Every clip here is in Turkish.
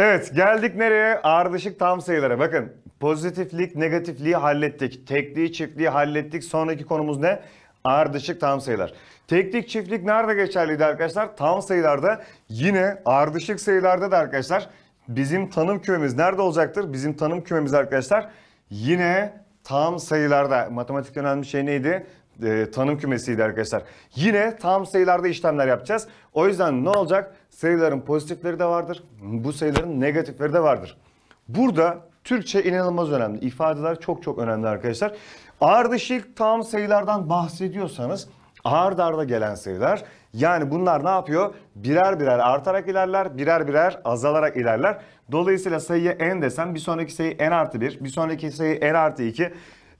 Evet geldik nereye? Ardışık tam sayılara. Bakın pozitiflik, negatifliği hallettik. Tekliği, çiftliği hallettik. Sonraki konumuz ne? Ardışık tam sayılar. Teklik çiftlik nerede geçerliydi arkadaşlar? Tam sayılarda yine ardışık sayılarda da arkadaşlar bizim tanım kümemiz nerede olacaktır? Bizim tanım kümemiz arkadaşlar yine tam sayılarda. Matematikte önemli şey neydi? E, tanım kümesiydi arkadaşlar. Yine tam sayılarda işlemler yapacağız. O yüzden ne olacak? sayıların pozitifleri de vardır. Bu sayıların negatifleri de vardır. Burada Türkçe inanılmaz önemli. İfadeler çok çok önemli arkadaşlar. Ardışık tam sayılardan bahsediyorsanız ard arda gelen sayılar yani bunlar ne yapıyor? Birer birer artarak ilerler, birer birer azalarak ilerler. Dolayısıyla sayıya n desem bir sonraki sayı n artı 1, bir sonraki sayı n artı 2,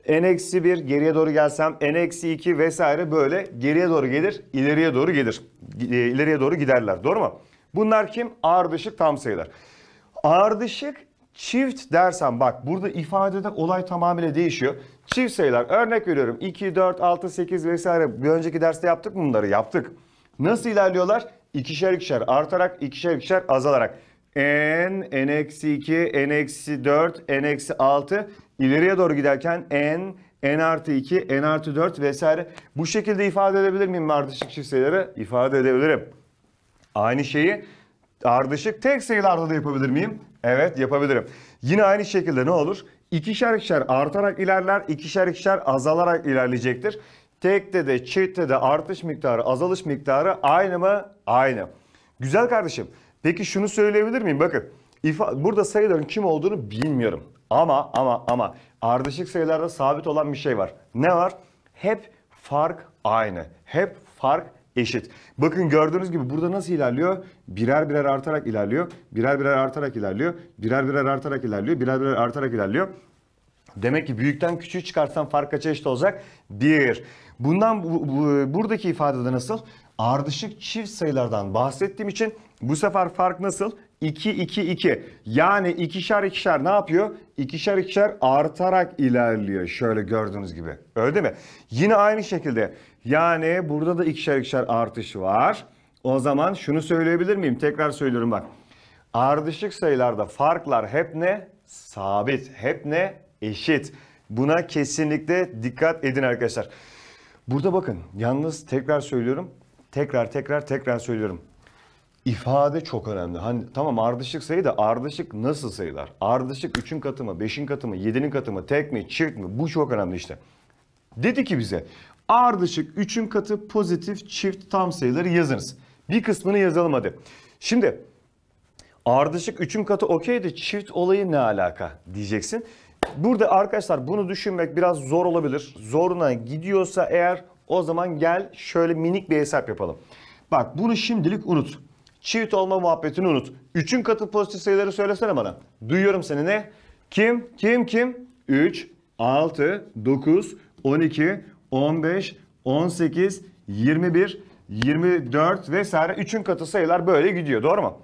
n eksi 1 geriye doğru gelsem n eksi 2 vesaire böyle geriye doğru gelir, ileriye doğru gelir. E, ileriye doğru giderler. Doğru mu? Bunlar kim? Ardışık tam sayılar. Ardışık çift dersen bak burada ifadede olay tamamıyla değişiyor. Çift sayılar örnek veriyorum 2, 4, 6, 8 vesaire bir önceki derste yaptık mı bunları? Yaptık. Nasıl ilerliyorlar? İkişer ikişer artarak ikişer ikişer azalarak. N, N-2, N-4, N-6 ileriye doğru giderken N, N artı 2, N artı 4 vesaire. Bu şekilde ifade edebilir miyim ardışık çift sayıları? İfade edebilirim. Aynı şeyi ardışık tek sayılarda da yapabilir miyim? Evet yapabilirim. Yine aynı şekilde ne olur? İkişer ikişer artarak ilerler, ikişer ikişer azalarak ilerleyecektir. Tekte de çiftte de artış miktarı, azalış miktarı aynı mı? Aynı. Güzel kardeşim. Peki şunu söyleyebilir miyim? Bakın ifa, burada sayıların kim olduğunu bilmiyorum. Ama ama ama ardışık sayılarda sabit olan bir şey var. Ne var? Hep fark aynı. Hep fark eşit. Bakın gördüğünüz gibi burada nasıl ilerliyor? Birer birer artarak ilerliyor. Birer birer artarak ilerliyor. Birer birer artarak ilerliyor. Birer birer artarak ilerliyor. Demek ki büyükten küçüğü çıkarsan fark kaç eşit olacak? 1. Bundan bu, bu, buradaki ifadede nasıl? Ardışık çift sayılardan bahsettiğim için bu sefer fark nasıl? 2 2 2. Yani ikişer ikişer ne yapıyor? İkişer ikişer artarak ilerliyor şöyle gördüğünüz gibi. Öyle değil mi? Yine aynı şekilde yani burada da ikişer ikişer artış var. O zaman şunu söyleyebilir miyim? Tekrar söylüyorum bak. Ardışık sayılarda farklar hep ne? Sabit. Hep ne? Eşit. Buna kesinlikle dikkat edin arkadaşlar. Burada bakın yalnız tekrar söylüyorum. Tekrar tekrar tekrar söylüyorum. İfade çok önemli. Hani tamam ardışık sayı da ardışık nasıl sayılar? Ardışık 3'ün katı mı, 5'in katı mı, 7'nin katı mı, tek mi, çift mi? Bu çok önemli işte. Dedi ki bize ardışık 3'ün katı pozitif çift tam sayıları yazınız. Bir kısmını yazalım hadi. Şimdi ardışık 3'ün katı okeydi çift olayı ne alaka diyeceksin. Burada arkadaşlar bunu düşünmek biraz zor olabilir. Zoruna gidiyorsa eğer o zaman gel şöyle minik bir hesap yapalım. Bak bunu şimdilik unut. Çift olma muhabbetini unut. 3'ün katı pozitif sayıları söylesene bana. Duyuyorum seni ne? Kim? Kim? Kim? 3, 6, 9, 12, 15, 18, 21, 24 vesaire 3'ün katı sayılar böyle gidiyor doğru mu?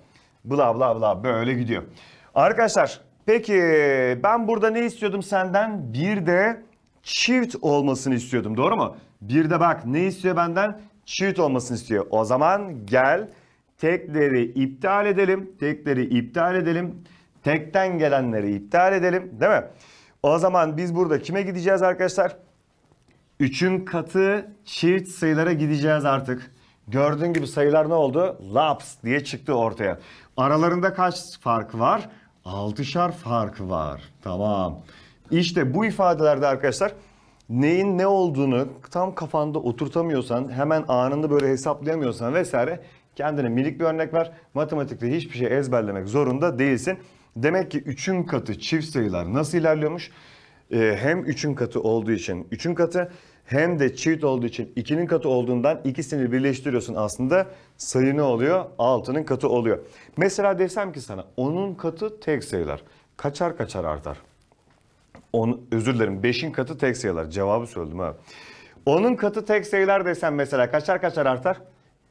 Bla bla bla böyle gidiyor. Arkadaşlar peki ben burada ne istiyordum senden? Bir de çift olmasını istiyordum doğru mu? Bir de bak ne istiyor benden? Çift olmasını istiyor. O zaman gel tekleri iptal edelim. Tekleri iptal edelim. Tekten gelenleri iptal edelim değil mi? O zaman biz burada kime gideceğiz arkadaşlar? Üçün katı çift sayılara gideceğiz artık. Gördüğün gibi sayılar ne oldu? Laps diye çıktı ortaya. Aralarında kaç fark var? Altışar fark var. Tamam. İşte bu ifadelerde arkadaşlar neyin ne olduğunu tam kafanda oturtamıyorsan, hemen anında böyle hesaplayamıyorsan vesaire kendine minik bir örnek ver. Matematikte hiçbir şey ezberlemek zorunda değilsin. Demek ki üçün katı çift sayılar nasıl ilerliyormuş? e, hem üçün katı olduğu için üçün katı hem de çift olduğu için ikinin katı olduğundan ikisini birleştiriyorsun aslında sayı ne oluyor? altının katı oluyor. Mesela desem ki sana onun katı tek sayılar. Kaçar kaçar artar. on özür dilerim 5'in katı tek sayılar. Cevabı söyledim ha. onun katı tek sayılar desem mesela kaçar kaçar artar?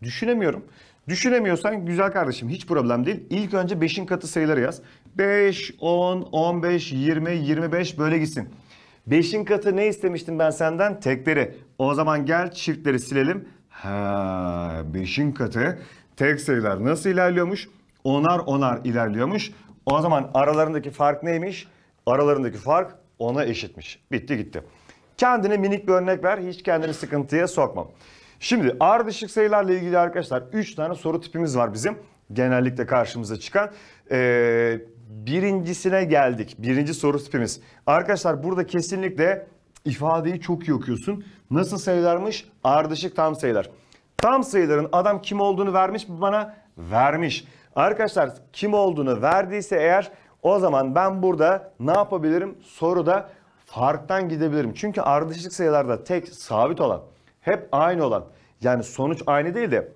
Düşünemiyorum. Düşünemiyorsan güzel kardeşim hiç problem değil. İlk önce 5'in katı sayıları yaz. 5, 10, 15, 20, 25 böyle gitsin. 5'in katı ne istemiştim ben senden? Tekleri. O zaman gel çiftleri silelim. Ha, 5'in katı tek sayılar nasıl ilerliyormuş? Onar onar ilerliyormuş. O zaman aralarındaki fark neymiş? Aralarındaki fark ona eşitmiş. Bitti gitti. Kendine minik bir örnek ver. Hiç kendini sıkıntıya sokma. Şimdi ardışık sayılarla ilgili arkadaşlar 3 tane soru tipimiz var bizim. Genellikle karşımıza çıkan. Ee, birincisine geldik. Birinci soru tipimiz. Arkadaşlar burada kesinlikle ifadeyi çok iyi okuyorsun. Nasıl sayılarmış? Ardışık tam sayılar. Tam sayıların adam kim olduğunu vermiş mi bana? Vermiş. Arkadaşlar kim olduğunu verdiyse eğer o zaman ben burada ne yapabilirim? Soruda farktan gidebilirim. Çünkü ardışık sayılarda tek sabit olan hep aynı olan yani sonuç aynı değil de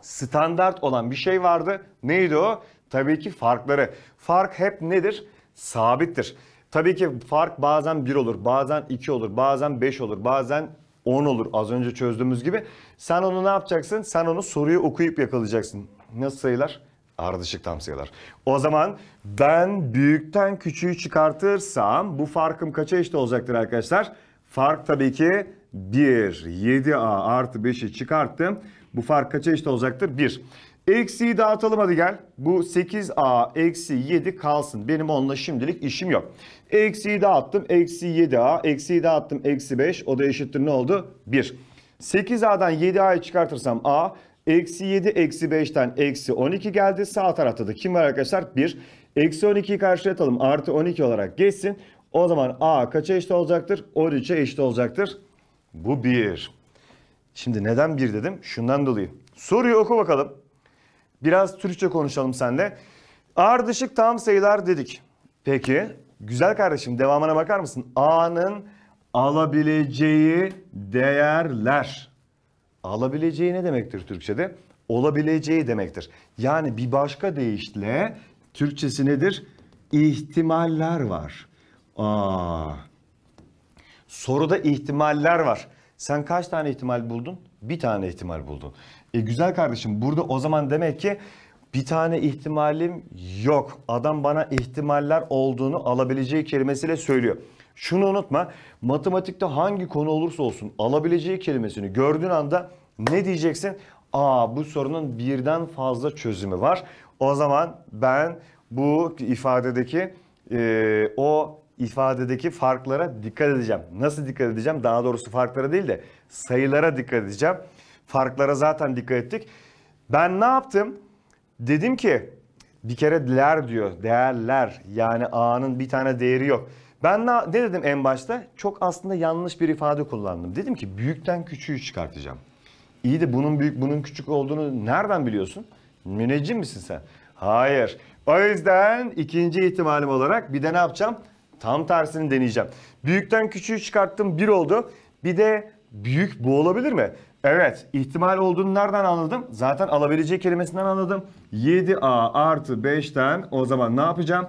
standart olan bir şey vardı. Neydi o? Tabii ki farkları. Fark hep nedir? Sabittir. Tabii ki fark bazen 1 olur, bazen 2 olur, bazen 5 olur, bazen 10 olur az önce çözdüğümüz gibi. Sen onu ne yapacaksın? Sen onu soruyu okuyup yakalayacaksın. Nasıl sayılar? Ardışık tam sayılar. O zaman ben büyükten küçüğü çıkartırsam bu farkım kaça eşit olacaktır arkadaşlar? Fark tabii ki 1. 7A artı 5'i çıkarttım. Bu fark kaça eşit olacaktır? 1. Eksiyi dağıtalım hadi gel. Bu 8A eksi 7 kalsın. Benim onunla şimdilik işim yok. Eksiyi dağıttım. Eksi 7A. Eksiyi dağıttım. Eksi 5. O da eşittir ne oldu? 1. 8A'dan 7A'yı çıkartırsam A. Eksi 7 eksi 5'ten eksi 12 geldi. Sağ tarafta da kim var arkadaşlar? 1. Eksi 12'yi karşılatalım. Artı 12 olarak geçsin. O zaman A kaça eşit olacaktır? 13'e eşit olacaktır. Bu bir. Şimdi neden bir dedim? Şundan dolayı. Soruyu oku bakalım. Biraz Türkçe konuşalım senle. Ardışık tam sayılar dedik. Peki. Güzel kardeşim devamına bakar mısın? A'nın alabileceği değerler. Alabileceği ne demektir Türkçe'de? Olabileceği demektir. Yani bir başka deyişle Türkçesi nedir? İhtimaller var. Aa, Soruda ihtimaller var. Sen kaç tane ihtimal buldun? Bir tane ihtimal buldun. E güzel kardeşim burada o zaman demek ki bir tane ihtimalim yok. Adam bana ihtimaller olduğunu alabileceği kelimesiyle söylüyor. Şunu unutma matematikte hangi konu olursa olsun alabileceği kelimesini gördüğün anda ne diyeceksin? Aa bu sorunun birden fazla çözümü var. O zaman ben bu ifadedeki e, o ifadedeki farklara dikkat edeceğim. Nasıl dikkat edeceğim? Daha doğrusu farklara değil de sayılara dikkat edeceğim. Farklara zaten dikkat ettik. Ben ne yaptım? Dedim ki bir kere ler diyor. Değerler yani A'nın bir tane değeri yok. Ben ne, ne dedim en başta? Çok aslında yanlış bir ifade kullandım. Dedim ki büyükten küçüğü çıkartacağım. İyi de bunun büyük bunun küçük olduğunu nereden biliyorsun? Müneccim misin sen? Hayır. O yüzden ikinci ihtimalim olarak bir de ne yapacağım? Tam tersini deneyeceğim. Büyükten küçüğü çıkarttım bir oldu. Bir de büyük bu olabilir mi? Evet ihtimal olduğunu nereden anladım? Zaten alabileceği kelimesinden anladım. 7a artı 5'ten o zaman ne yapacağım?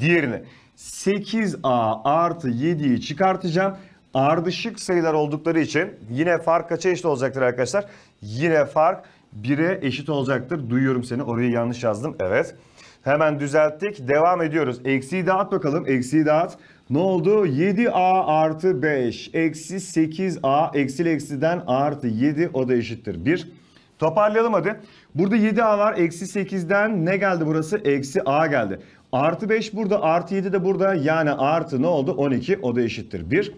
Diğerini 8a artı 7'yi çıkartacağım. Ardışık sayılar oldukları için yine fark kaça eşit olacaktır arkadaşlar? Yine fark 1'e eşit olacaktır. Duyuyorum seni orayı yanlış yazdım. Evet. Hemen düzelttik. Devam ediyoruz. Eksiyi dağıt bakalım. Eksiyi dağıt. Ne oldu? 7a artı 5. Eksi 8a. Eksili eksiden artı 7. O da eşittir 1. Toparlayalım hadi. Burada 7a var. Eksi 8'den ne geldi burası? Eksi a geldi. Artı 5 burada. Artı 7 de burada. Yani artı ne oldu? 12. O da eşittir 1.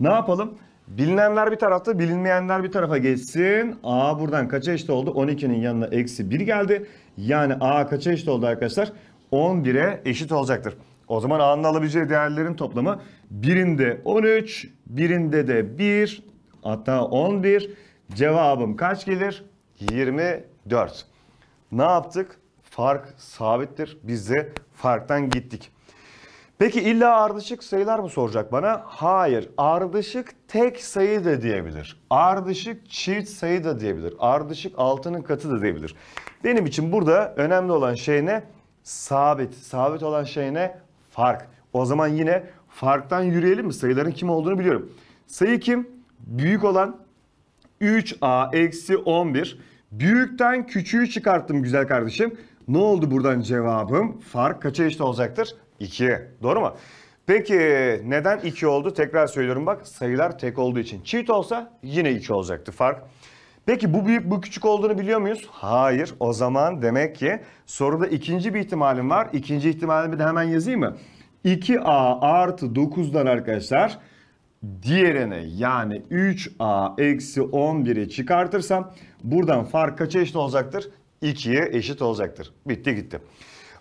Ne yapalım? Bilinenler bir tarafta, bilinmeyenler bir tarafa geçsin. A buradan kaça eşit oldu? 12'nin yanına eksi 1 geldi. Yani A kaça eşit oldu arkadaşlar? 11'e eşit olacaktır. O zaman A'nın alabileceği değerlerin toplamı birinde 13, birinde de 1, hatta 11. Cevabım kaç gelir? 24. Ne yaptık? Fark sabittir. Biz de farktan gittik. Peki illa ardışık sayılar mı soracak bana? Hayır. Ardışık tek sayı da diyebilir. Ardışık çift sayı da diyebilir. Ardışık altının katı da diyebilir. Benim için burada önemli olan şey ne? Sabit. Sabit olan şey ne? Fark. O zaman yine farktan yürüyelim mi? Sayıların kim olduğunu biliyorum. Sayı kim? Büyük olan 3a eksi 11. Büyükten küçüğü çıkarttım güzel kardeşim. Ne oldu buradan cevabım? Fark kaça eşit olacaktır? 2. Doğru mu? Peki neden 2 oldu? Tekrar söylüyorum bak sayılar tek olduğu için. Çift olsa yine 2 olacaktı fark. Peki bu büyük bu küçük olduğunu biliyor muyuz? Hayır. O zaman demek ki soruda ikinci bir ihtimalim var. İkinci ihtimalimi de hemen yazayım mı? 2a artı 9'dan arkadaşlar diğerine yani 3a eksi 11'i çıkartırsam buradan fark kaça eşit olacaktır? 2'ye eşit olacaktır. Bitti gitti.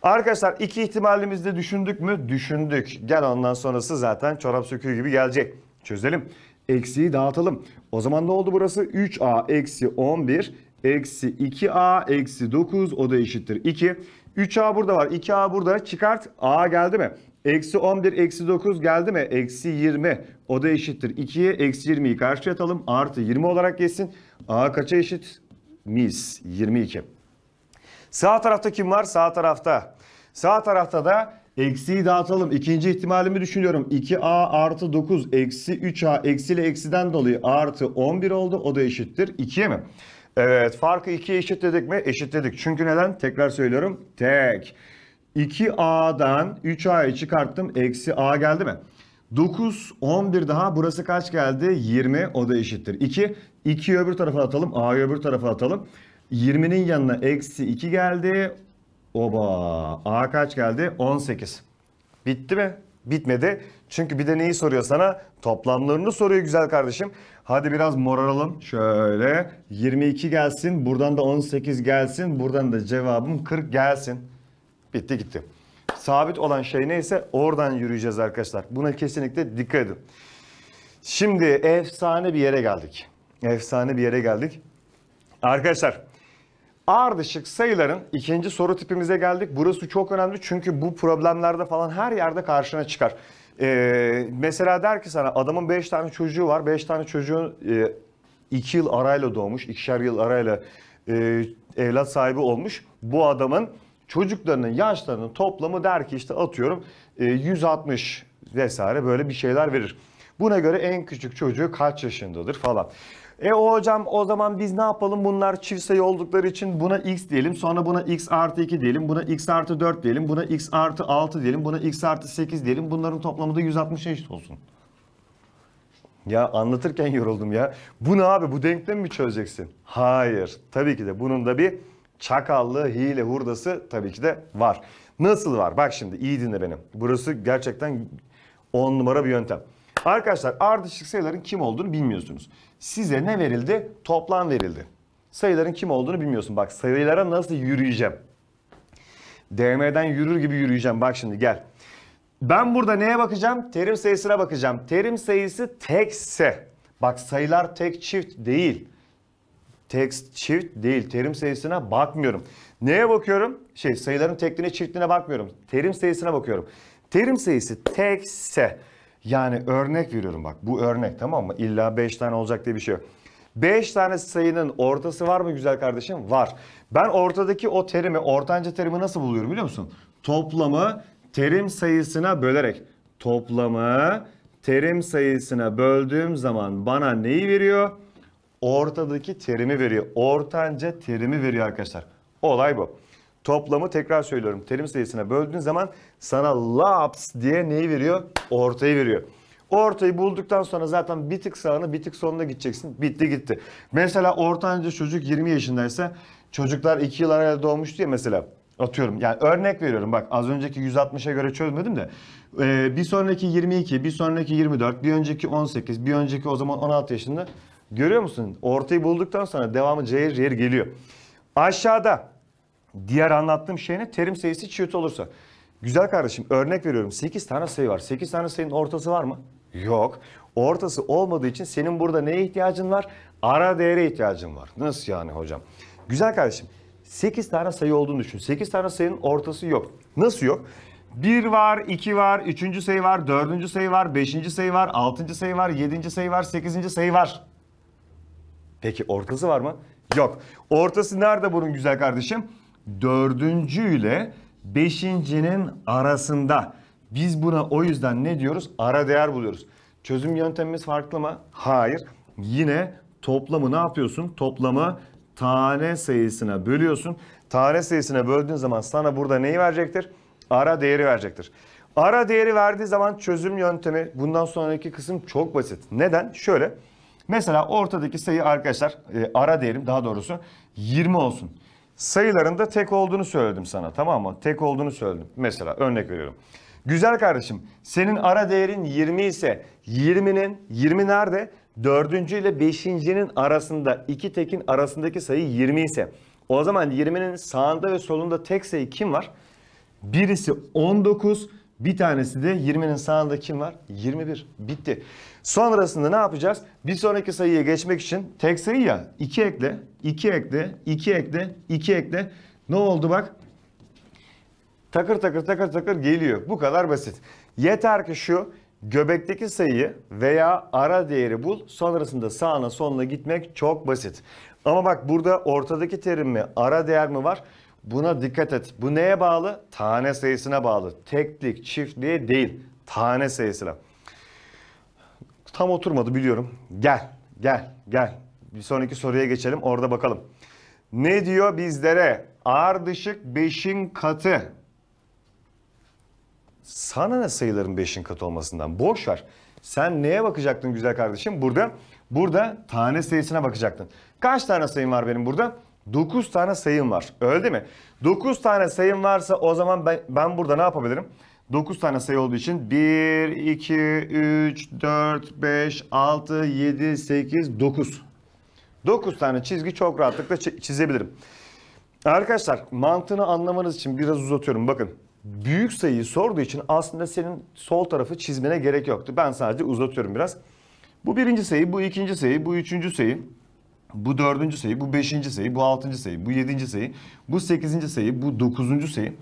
Arkadaşlar iki ihtimalimizde düşündük mü? Düşündük. Gel ondan sonrası zaten çorap söküğü gibi gelecek. Çözelim. Eksiyi dağıtalım. O zaman ne oldu burası? 3a eksi 11 eksi 2a eksi 9 o da eşittir 2. 3a burada var 2a burada çıkart a geldi mi? Eksi 11 eksi 9 geldi mi? Eksi 20 o da eşittir 2'ye eksi 20'yi karşıya atalım artı 20 olarak geçsin. a kaça eşit? Mis 22. Sağ tarafta kim var? Sağ tarafta Sağ tarafta da eksiyi dağıtalım. İkinci ihtimalimi düşünüyorum. 2a artı 9 eksi 3a eksiyle eksiden dolayı artı 11 oldu. O da eşittir 2'ye mi? Evet farkı 2'ye eşitledik mi? Eşitledik. Çünkü neden? Tekrar söylüyorum. Tek. 2a'dan 3a'yı çıkarttım. Eksi a geldi mi? 9, 11 daha. Burası kaç geldi? 20. O da eşittir. 2. 2'yi öbür tarafa atalım. A'yı öbür tarafa atalım. 20'nin yanına eksi 2 geldi. Oba. A kaç geldi? 18. Bitti mi? Bitmedi. Çünkü bir de neyi soruyor sana? Toplamlarını soruyor güzel kardeşim. Hadi biraz moraralım. Şöyle 22 gelsin. Buradan da 18 gelsin. Buradan da cevabım 40 gelsin. Bitti gitti. Sabit olan şey neyse oradan yürüyeceğiz arkadaşlar. Buna kesinlikle dikkat edin. Şimdi efsane bir yere geldik. Efsane bir yere geldik. Arkadaşlar Ardışık sayıların ikinci soru tipimize geldik. Burası çok önemli çünkü bu problemlerde falan her yerde karşına çıkar. Ee, mesela der ki sana adamın 5 tane çocuğu var. 5 tane çocuğun 2 e, yıl arayla doğmuş. ikişer yıl arayla e, evlat sahibi olmuş. Bu adamın çocuklarının yaşlarının toplamı der ki işte atıyorum e, 160 vesaire böyle bir şeyler verir. Buna göre en küçük çocuğu kaç yaşındadır falan. E o hocam o zaman biz ne yapalım bunlar çift sayı oldukları için buna x diyelim sonra buna x artı 2 diyelim buna x artı 4 diyelim buna x artı 6 diyelim buna x artı 8 diyelim bunların toplamı da 160 eşit olsun. Ya anlatırken yoruldum ya. Bu ne abi bu denklemi mi çözeceksin? Hayır tabii ki de bunun da bir çakallı hile hurdası tabii ki de var. Nasıl var? Bak şimdi iyi dinle benim. Burası gerçekten on numara bir yöntem. Arkadaşlar ardışık sayıların kim olduğunu bilmiyorsunuz. Size ne verildi? Toplam verildi. Sayıların kim olduğunu bilmiyorsun. Bak sayılara nasıl yürüyeceğim. DM'den yürür gibi yürüyeceğim. Bak şimdi gel. Ben burada neye bakacağım? Terim sayısına bakacağım. Terim sayısı tekse. Bak sayılar tek çift değil. Tek çift değil. Terim sayısına bakmıyorum. Neye bakıyorum? Şey sayıların tekliğine çiftliğine bakmıyorum. Terim sayısına bakıyorum. Terim sayısı tekse. Yani örnek veriyorum bak bu örnek tamam mı? İlla 5 tane olacak diye bir şey yok. 5 tane sayının ortası var mı güzel kardeşim? Var. Ben ortadaki o terimi, ortanca terimi nasıl buluyorum biliyor musun? Toplamı terim sayısına bölerek. Toplamı terim sayısına böldüğüm zaman bana neyi veriyor? Ortadaki terimi veriyor. Ortanca terimi veriyor arkadaşlar. Olay bu. Toplamı tekrar söylüyorum. Terim sayısına böldüğün zaman sana laps diye neyi veriyor? Ortayı veriyor. Ortayı bulduktan sonra zaten bir tık sağına bir tık soluna gideceksin. Bitti gitti. Mesela ortanca çocuk 20 yaşındaysa çocuklar 2 yıl arayla doğmuş diye mesela atıyorum. Yani örnek veriyorum bak az önceki 160'a göre çözmedim de ee, bir sonraki 22, bir sonraki 24, bir önceki 18, bir önceki o zaman 16 yaşında görüyor musun? Ortayı bulduktan sonra devamı cayır cayır geliyor. Aşağıda diğer anlattığım şey ne? terim sayısı çift olursa. Güzel kardeşim örnek veriyorum 8 tane sayı var. 8 tane sayının ortası var mı? Yok. Ortası olmadığı için senin burada neye ihtiyacın var? Ara değere ihtiyacın var. Nasıl yani hocam? Güzel kardeşim 8 tane sayı olduğunu düşün. 8 tane sayının ortası yok. Nasıl yok? 1 var, 2 var, 3. sayı var, 4. sayı var, 5. sayı var, 6. sayı var, 7. sayı var, 8. sayı var. Peki ortası var mı? Yok. Ortası nerede bunun güzel kardeşim? dördüncü ile beşincinin arasında. Biz buna o yüzden ne diyoruz? Ara değer buluyoruz. Çözüm yöntemimiz farklı mı? Hayır. Yine toplamı ne yapıyorsun? Toplamı tane sayısına bölüyorsun. Tane sayısına böldüğün zaman sana burada neyi verecektir? Ara değeri verecektir. Ara değeri verdiği zaman çözüm yöntemi bundan sonraki kısım çok basit. Neden? Şöyle. Mesela ortadaki sayı arkadaşlar e, ara değerim daha doğrusu 20 olsun. Sayıların da tek olduğunu söyledim sana tamam mı? Tek olduğunu söyledim. Mesela örnek veriyorum. Güzel kardeşim senin ara değerin 20 ise 20'nin 20 nerede? 4. ile 5.'nin arasında iki tekin arasındaki sayı 20 ise o zaman 20'nin sağında ve solunda tek sayı kim var? Birisi 19, bir tanesi de 20'nin sağında kim var? 21. Bitti. Sonrasında ne yapacağız? Bir sonraki sayıya geçmek için tek sayı ya 2 ekle, 2 ekle, 2 ekle, 2 ekle. Ne oldu bak? Takır takır takır takır geliyor. Bu kadar basit. Yeter ki şu göbekteki sayıyı veya ara değeri bul. Sonrasında sağına sonuna gitmek çok basit. Ama bak burada ortadaki terim mi ara değer mi var? Buna dikkat et. Bu neye bağlı? Tane sayısına bağlı. Teklik, çiftliğe değil. Tane sayısına. Tam oturmadı biliyorum. Gel, gel, gel. Bir sonraki soruya geçelim. Orada bakalım. Ne diyor bizlere? Ardışık 5'in katı. Sana ne sayıların 5'in katı olmasından? Boş ver. Sen neye bakacaktın güzel kardeşim? Burada burada tane sayısına bakacaktın. Kaç tane sayım var benim burada? 9 tane sayım var. Öyle değil mi? 9 tane sayım varsa o zaman ben, ben burada ne yapabilirim? 9 tane sayı olduğu için 1, 2, 3, 4, 5, 6, 7, 8, 9. 9 tane çizgi çok rahatlıkla çizebilirim. Arkadaşlar mantığını anlamanız için biraz uzatıyorum. Bakın büyük sayıyı sorduğu için aslında senin sol tarafı çizmene gerek yoktu. Ben sadece uzatıyorum biraz. Bu birinci sayı, bu ikinci sayı, bu üçüncü sayı. Bu dördüncü sayı, bu beşinci sayı, bu altıncı sayı, bu yedinci sayı, bu sekizinci sayı, bu dokuzuncu sayı.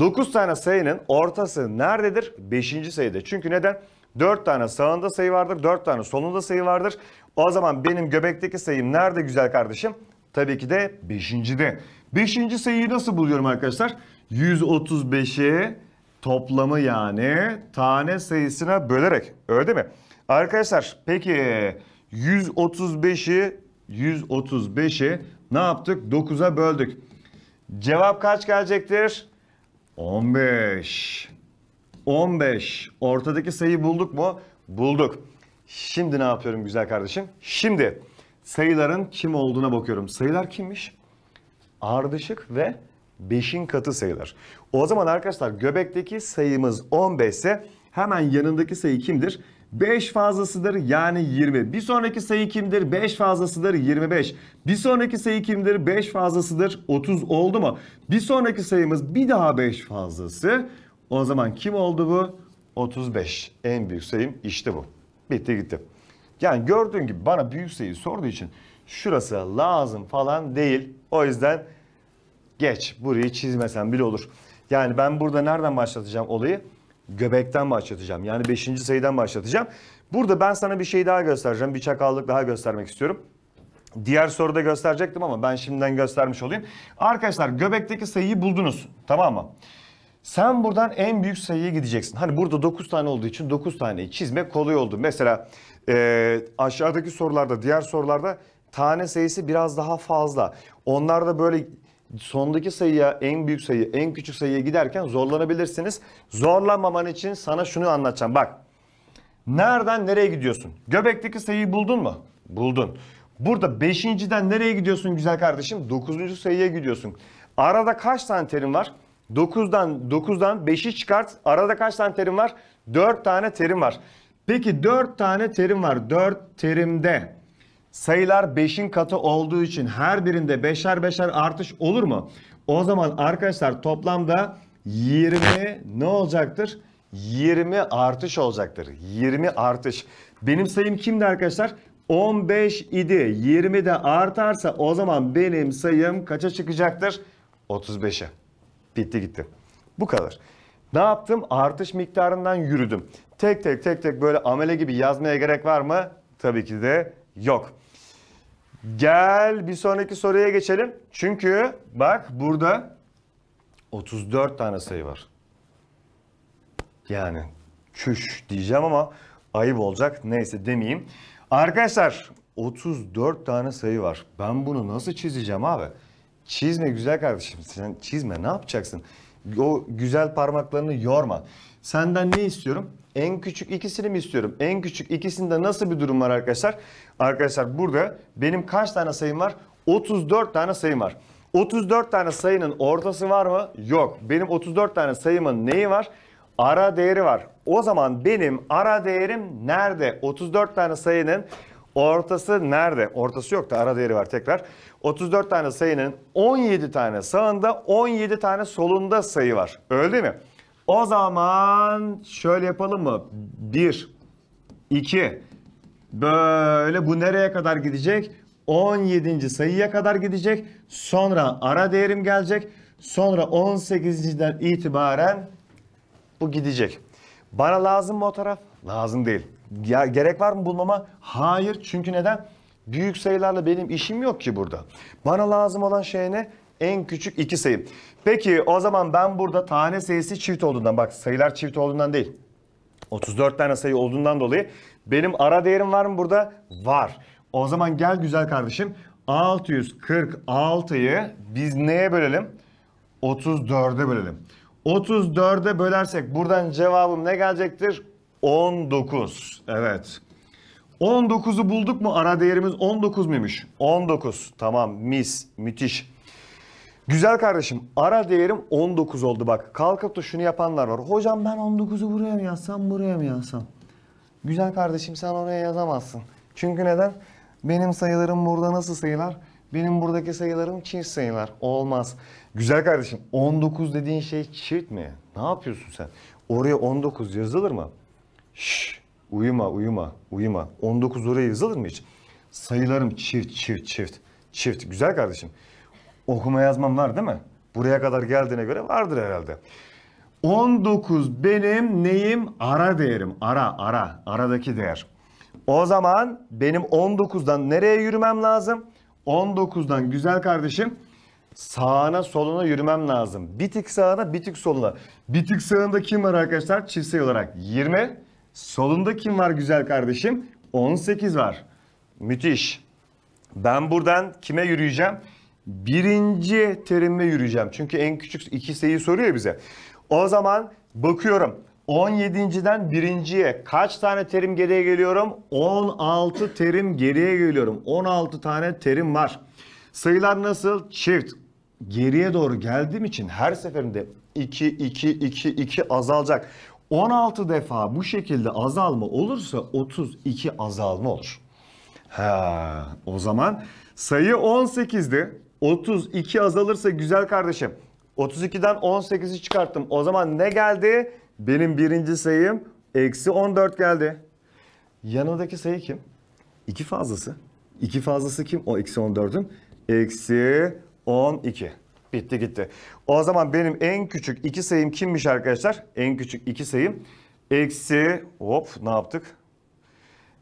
Dokuz tane sayının ortası nerededir? Beşinci sayıda. Çünkü neden? Dört tane sağında sayı vardır, dört tane solunda sayı vardır. O zaman benim göbekteki sayım nerede güzel kardeşim? Tabii ki de beşincide. Beşinci sayıyı nasıl buluyorum arkadaşlar? 135'i toplamı yani tane sayısına bölerek. Öyle değil mi? Arkadaşlar peki 135'i 135'i ne yaptık? 9'a böldük. Cevap kaç gelecektir? 15. 15. Ortadaki sayıyı bulduk mu? Bulduk. Şimdi ne yapıyorum güzel kardeşim? Şimdi sayıların kim olduğuna bakıyorum. Sayılar kimmiş? Ardışık ve 5'in katı sayılar. O zaman arkadaşlar göbekteki sayımız 15 ise hemen yanındaki sayı kimdir? 5 fazlasıdır yani 20. Bir sonraki sayı kimdir? 5 fazlasıdır 25. Bir sonraki sayı kimdir? 5 fazlasıdır 30 oldu mu? Bir sonraki sayımız bir daha 5 fazlası. O zaman kim oldu bu? 35. En büyük sayım işte bu. Bitti gitti. Yani gördüğün gibi bana büyük sayı sorduğu için şurası lazım falan değil. O yüzden geç burayı çizmesen bile olur. Yani ben burada nereden başlatacağım olayı? göbekten başlatacağım. Yani 5. sayıdan başlatacağım. Burada ben sana bir şey daha göstereceğim. Bir çakallık daha göstermek istiyorum. Diğer soruda gösterecektim ama ben şimdiden göstermiş olayım. Arkadaşlar göbekteki sayıyı buldunuz. Tamam mı? Sen buradan en büyük sayıya gideceksin. Hani burada 9 tane olduğu için 9 taneyi çizmek kolay oldu. Mesela e, aşağıdaki sorularda, diğer sorularda tane sayısı biraz daha fazla. Onlarda böyle sondaki sayıya en büyük sayıya, en küçük sayıya giderken zorlanabilirsiniz. Zorlanmaman için sana şunu anlatacağım bak. Nereden nereye gidiyorsun? Göbekteki sayıyı buldun mu? Buldun. Burada beşinciden nereye gidiyorsun güzel kardeşim? Dokuzuncu sayıya gidiyorsun. Arada kaç tane terim var? Dokuzdan dokuzdan beşi çıkart. Arada kaç tane terim var? Dört tane terim var. Peki dört tane terim var. Dört terimde Sayılar 5'in katı olduğu için her birinde 5'er 5'er artış olur mu? O zaman arkadaşlar toplamda 20 ne olacaktır? 20 artış olacaktır. 20 artış. Benim sayım kimdi arkadaşlar? 15 idi. 20 de artarsa o zaman benim sayım kaça çıkacaktır? 35'e. Bitti gitti. Bu kadar. Ne yaptım? Artış miktarından yürüdüm. Tek tek tek tek böyle amele gibi yazmaya gerek var mı? Tabii ki de yok. Gel bir sonraki soruya geçelim. Çünkü bak burada 34 tane sayı var. Yani çüş diyeceğim ama ayıp olacak. Neyse demeyeyim. Arkadaşlar 34 tane sayı var. Ben bunu nasıl çizeceğim abi? Çizme güzel kardeşim. Sen çizme ne yapacaksın? O güzel parmaklarını yorma. Senden ne istiyorum? En küçük ikisini mi istiyorum? En küçük ikisinde nasıl bir durum var arkadaşlar? Arkadaşlar burada benim kaç tane sayım var? 34 tane sayım var. 34 tane sayının ortası var mı? Yok. Benim 34 tane sayımın neyi var? Ara değeri var. O zaman benim ara değerim nerede? 34 tane sayının ortası nerede? Ortası yok da ara değeri var tekrar. 34 tane sayının 17 tane sağında 17 tane solunda sayı var. Öyle değil mi? O zaman şöyle yapalım mı? Bir, iki, böyle bu nereye kadar gidecek? 17. sayıya kadar gidecek. Sonra ara değerim gelecek. Sonra 18.den itibaren bu gidecek. Bana lazım mı o taraf? Lazım değil. Ya, gerek var mı bulmama? Hayır. Çünkü neden? Büyük sayılarla benim işim yok ki burada. Bana lazım olan şey ne? en küçük iki sayı. Peki o zaman ben burada tane sayısı çift olduğundan bak sayılar çift olduğundan değil. 34 tane sayı olduğundan dolayı benim ara değerim var mı burada? Var. O zaman gel güzel kardeşim 646'yı biz neye bölelim? 34'e bölelim. 34'e bölersek buradan cevabım ne gelecektir? 19. Evet. 19'u bulduk mu? Ara değerimiz 19 muymuş? 19. Tamam mis. Müthiş. Güzel kardeşim ara değerim 19 oldu bak. Kalkıp da şunu yapanlar var. Hocam ben 19'u buraya mı yazsam buraya mı yazsam? Güzel kardeşim sen oraya yazamazsın. Çünkü neden? Benim sayılarım burada nasıl sayılar? Benim buradaki sayılarım çift sayılar. Olmaz. Güzel kardeşim 19 dediğin şey çift mi? Ne yapıyorsun sen? Oraya 19 yazılır mı? Şşş uyuma uyuma uyuma. 19 oraya yazılır mı hiç? Sayılarım çift çift çift. Çift. Güzel kardeşim. Okuma yazmam var değil mi? Buraya kadar geldiğine göre vardır herhalde. 19 benim neyim? Ara değerim. Ara, ara. Aradaki değer. O zaman benim 19'dan nereye yürümem lazım? 19'dan güzel kardeşim sağına soluna yürümem lazım. Bir tık sağına bir tık soluna. Bir tık sağında kim var arkadaşlar? Çift sayı olarak 20. Solunda kim var güzel kardeşim? 18 var. Müthiş. Ben buradan kime yürüyeceğim? birinci terimle yürüyeceğim. Çünkü en küçük iki sayı soruyor bize. O zaman bakıyorum. 17.den birinciye kaç tane terim geriye geliyorum? 16 terim geriye geliyorum. 16 tane terim var. Sayılar nasıl? Çift. Geriye doğru geldiğim için her seferinde 2, 2, 2, 2 azalacak. 16 defa bu şekilde azalma olursa 32 azalma olur. Ha, o zaman sayı 18'di. 32 azalırsa güzel kardeşim. 32'den 18'i çıkarttım. O zaman ne geldi? Benim birinci sayım eksi 14 geldi. Yanındaki sayı kim? 2 fazlası. 2 fazlası kim? O eksi 14'ün. Eksi 12. Bitti gitti. O zaman benim en küçük iki sayım kimmiş arkadaşlar? En küçük iki sayım. Eksi hop ne yaptık?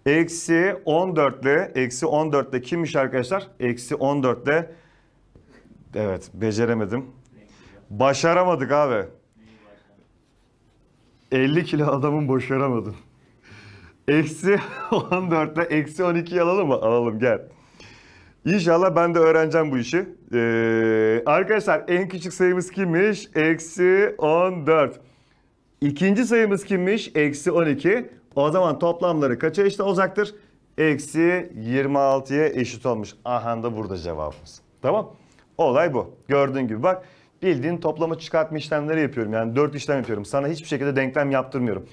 Eksi 14 ile eksi 14 ile kimmiş arkadaşlar? Eksi 14 ile Evet, beceremedim. Başaramadık abi. 50 kilo adamın başaramadın. Eksi 14 ile eksi 12 alalım mı? Alalım gel. İnşallah ben de öğreneceğim bu işi. Ee, arkadaşlar en küçük sayımız kimmiş? Eksi 14. İkinci sayımız kimmiş? Eksi 12. O zaman toplamları kaça eşit olacaktır? Eksi 26'ya eşit olmuş. Aha da burada cevabımız. Tamam. Olay bu. Gördüğün gibi bak bildiğin toplama çıkartma işlemleri yapıyorum. Yani 4 işlem yapıyorum. Sana hiçbir şekilde denklem yaptırmıyorum.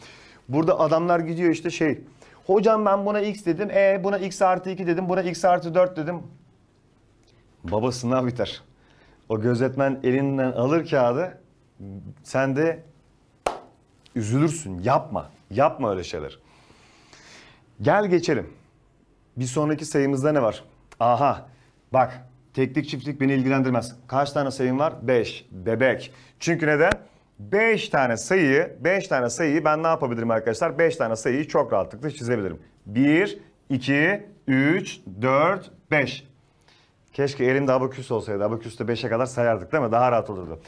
Burada adamlar gidiyor işte şey. Hocam ben buna x dedim. E buna x artı 2 dedim. Buna x artı 4 dedim. Baba sınav biter. O gözetmen elinden alır kağıdı. Sen de üzülürsün. Yapma. Yapma öyle şeyler. Gel geçelim. Bir sonraki sayımızda ne var? Aha. Bak Teklik çiftlik beni ilgilendirmez. Kaç tane sayım var? 5. Bebek. Çünkü neden? 5 tane sayıyı, 5 tane sayıyı ben ne yapabilirim arkadaşlar? 5 tane sayıyı çok rahatlıkla çizebilirim. 1, 2, 3, 4, 5. Keşke elimde abaküs olsaydı. Abaküste 5'e kadar sayardık değil mi? Daha rahat olurdu.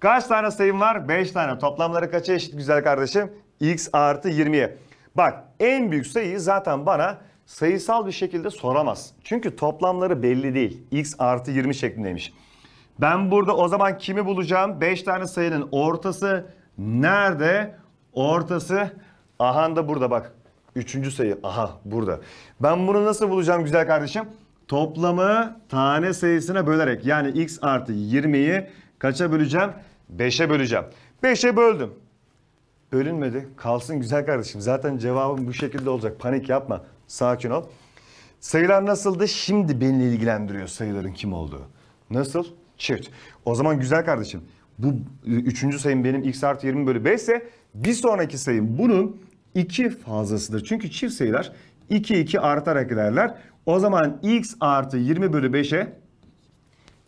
Kaç tane sayım var? 5 tane. Toplamları kaça eşit güzel kardeşim? X artı 20'ye. Bak en büyük sayıyı zaten bana sayısal bir şekilde soramaz. Çünkü toplamları belli değil. X artı 20 şeklindeymiş. Ben burada o zaman kimi bulacağım? 5 tane sayının ortası nerede? Ortası aha da burada bak. Üçüncü sayı aha burada. Ben bunu nasıl bulacağım güzel kardeşim? Toplamı tane sayısına bölerek yani x artı 20'yi kaça böleceğim? 5'e böleceğim. 5'e böldüm. Bölünmedi. Kalsın güzel kardeşim. Zaten cevabım bu şekilde olacak. Panik yapma. Sakin ol. Sayılar nasıldı? Şimdi beni ilgilendiriyor sayıların kim olduğu. Nasıl? Çift. O zaman güzel kardeşim. Bu üçüncü sayım benim x artı 20 bölü 5 ise bir sonraki sayım bunun iki fazlasıdır. Çünkü çift sayılar 2 2 artarak ilerler. O zaman x artı 20 bölü 5'e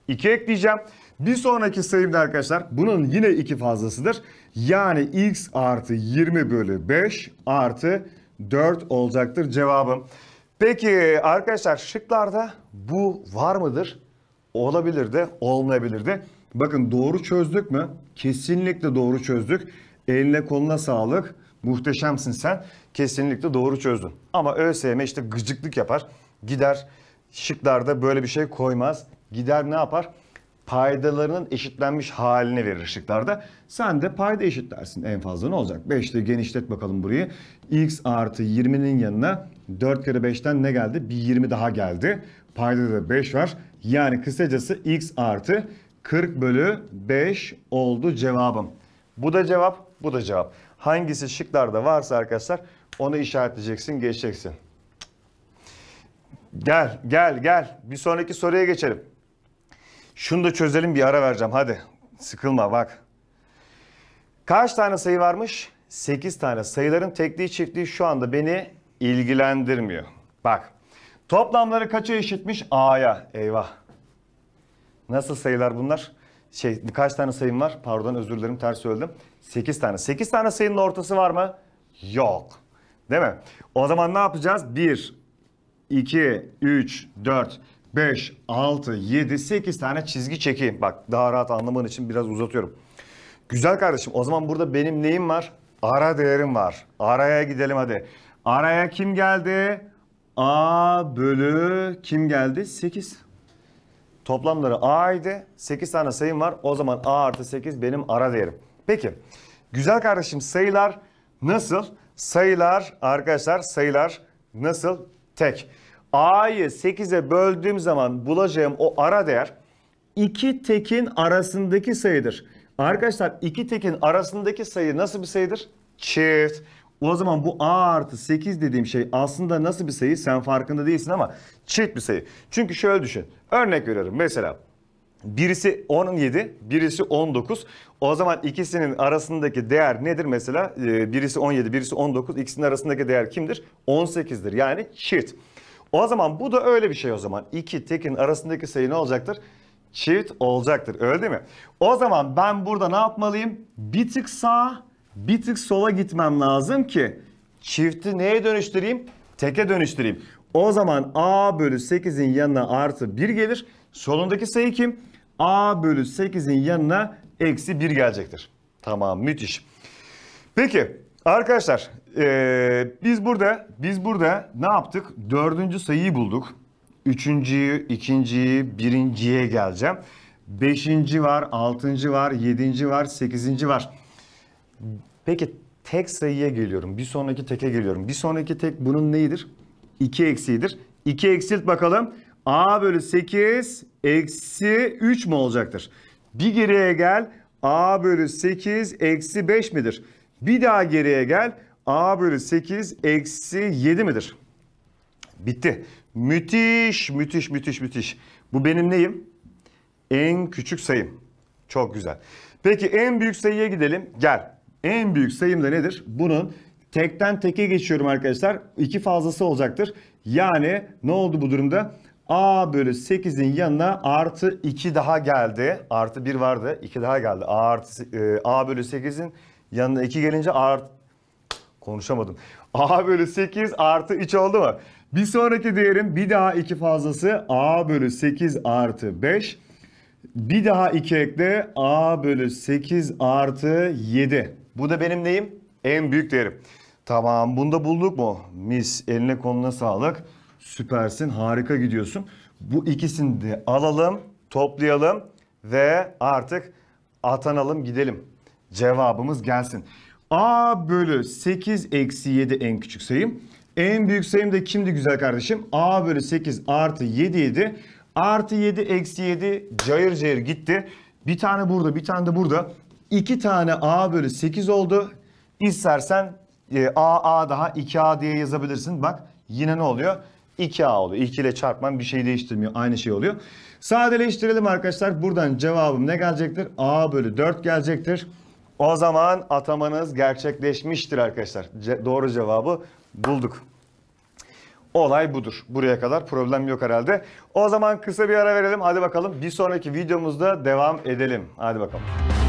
2 ekleyeceğim. Bir sonraki sayım da arkadaşlar bunun yine 2 fazlasıdır. Yani x artı 20 bölü 5 artı 4 olacaktır cevabım. Peki arkadaşlar şıklarda bu var mıdır? Olabilir de olmayabilir de. Bakın doğru çözdük mü? Kesinlikle doğru çözdük. Eline koluna sağlık. Muhteşemsin sen. Kesinlikle doğru çözdün. Ama ÖSYM işte gıcıklık yapar. Gider şıklarda böyle bir şey koymaz. Gider ne yapar? paydalarının eşitlenmiş halini verir ışıklarda. Sen de payda eşitlersin en fazla ne olacak? 5 ile genişlet bakalım burayı. X artı 20'nin yanına 4 kere 5'ten ne geldi? Bir 20 daha geldi. Payda da 5 var. Yani kısacası X artı 40 bölü 5 oldu cevabım. Bu da cevap, bu da cevap. Hangisi şıklarda varsa arkadaşlar onu işaretleyeceksin, geçeceksin. Gel, gel, gel. Bir sonraki soruya geçelim. Şunu da çözelim bir ara vereceğim hadi. Sıkılma bak. Kaç tane sayı varmış? 8 tane. Sayıların tekliği çiftliği şu anda beni ilgilendirmiyor. Bak. Toplamları kaça eşitmiş? A'ya. Eyvah. Nasıl sayılar bunlar? Şey birkaç tane sayım var. Pardon özür dilerim ters söyledim. 8 tane. 8 tane sayının ortası var mı? Yok. Değil mi? O zaman ne yapacağız? 1, 2, 3, 4. 5, 6, 7, 8 tane çizgi çekeyim. Bak daha rahat anlaman için biraz uzatıyorum. Güzel kardeşim o zaman burada benim neyim var? Ara değerim var. Araya gidelim hadi. Araya kim geldi? A bölü kim geldi? 8. Toplamları A idi. 8 tane sayım var. O zaman A artı 8 benim ara değerim. Peki. Güzel kardeşim sayılar nasıl? Sayılar arkadaşlar sayılar nasıl? Tek. A'yı 8'e böldüğüm zaman bulacağım o ara değer iki tekin arasındaki sayıdır. Arkadaşlar iki tekin arasındaki sayı nasıl bir sayıdır? Çift. O zaman bu A artı 8 dediğim şey aslında nasıl bir sayı sen farkında değilsin ama çift bir sayı. Çünkü şöyle düşün. Örnek veriyorum mesela. Birisi 17, birisi 19. O zaman ikisinin arasındaki değer nedir mesela? Ee, birisi 17, birisi 19. İkisinin arasındaki değer kimdir? 18'dir. Yani çift. O zaman bu da öyle bir şey o zaman. İki tekin arasındaki sayı ne olacaktır? Çift olacaktır. Öyle değil mi? O zaman ben burada ne yapmalıyım? Bir tık sağa bir tık sola gitmem lazım ki çifti neye dönüştüreyim? Teke dönüştüreyim. O zaman a bölü 8'in yanına artı 1 gelir. Solundaki sayı kim? a bölü 8'in yanına eksi 1 gelecektir. Tamam müthiş. Peki arkadaşlar ee, biz burada biz burada ne yaptık? Dördüncü sayıyı bulduk. Üçüncüyü, ikinciyi, birinciye geleceğim. Beşinci var, altıncı var, yedinci var, sekizinci var. Peki tek sayıya geliyorum. Bir sonraki teke geliyorum. Bir sonraki tek bunun neyidir? İki eksiğidir. İki eksilt bakalım. A bölü 8 eksi 3 mü olacaktır? Bir geriye gel. A bölü 8 eksi 5 midir? Bir daha geriye gel. A bölü 8 eksi 7 midir? Bitti. Müthiş, müthiş, müthiş, müthiş. Bu benim neyim? En küçük sayım. Çok güzel. Peki en büyük sayıya gidelim. Gel. En büyük sayım da nedir? Bunun tekten teke geçiyorum arkadaşlar. İki fazlası olacaktır. Yani ne oldu bu durumda? A bölü 8'in yanına artı 2 daha geldi. Artı 1 vardı. 2 daha geldi. A, artı, e, A bölü 8'in yanına 2 gelince artı Konuşamadım. A bölü 8 artı 3 oldu mu? Bir sonraki değerim bir daha 2 fazlası A bölü 8 artı 5. Bir daha 2 ekle A bölü 8 artı 7. Bu da benim neyim? En büyük değerim. Tamam bunu da bulduk mu? Mis eline koluna sağlık. Süpersin harika gidiyorsun. Bu ikisini de alalım toplayalım ve artık atanalım gidelim. Cevabımız gelsin. A bölü 8 eksi 7 en küçük sayım. En büyük sayım da kimdi güzel kardeşim? A bölü 8 artı 7 idi. Artı 7 eksi 7 cayır cayır gitti. Bir tane burada bir tane de burada. İki tane A bölü 8 oldu. İstersen e, A A daha 2A diye yazabilirsin. Bak yine ne oluyor? 2A oluyor. 2 ile çarpman bir şey değiştirmiyor. Aynı şey oluyor. Sadeleştirelim arkadaşlar. Buradan cevabım ne gelecektir? A bölü 4 gelecektir. O zaman atamanız gerçekleşmiştir arkadaşlar. Ce doğru cevabı bulduk. Olay budur. Buraya kadar problem yok herhalde. O zaman kısa bir ara verelim. Hadi bakalım bir sonraki videomuzda devam edelim. Hadi bakalım.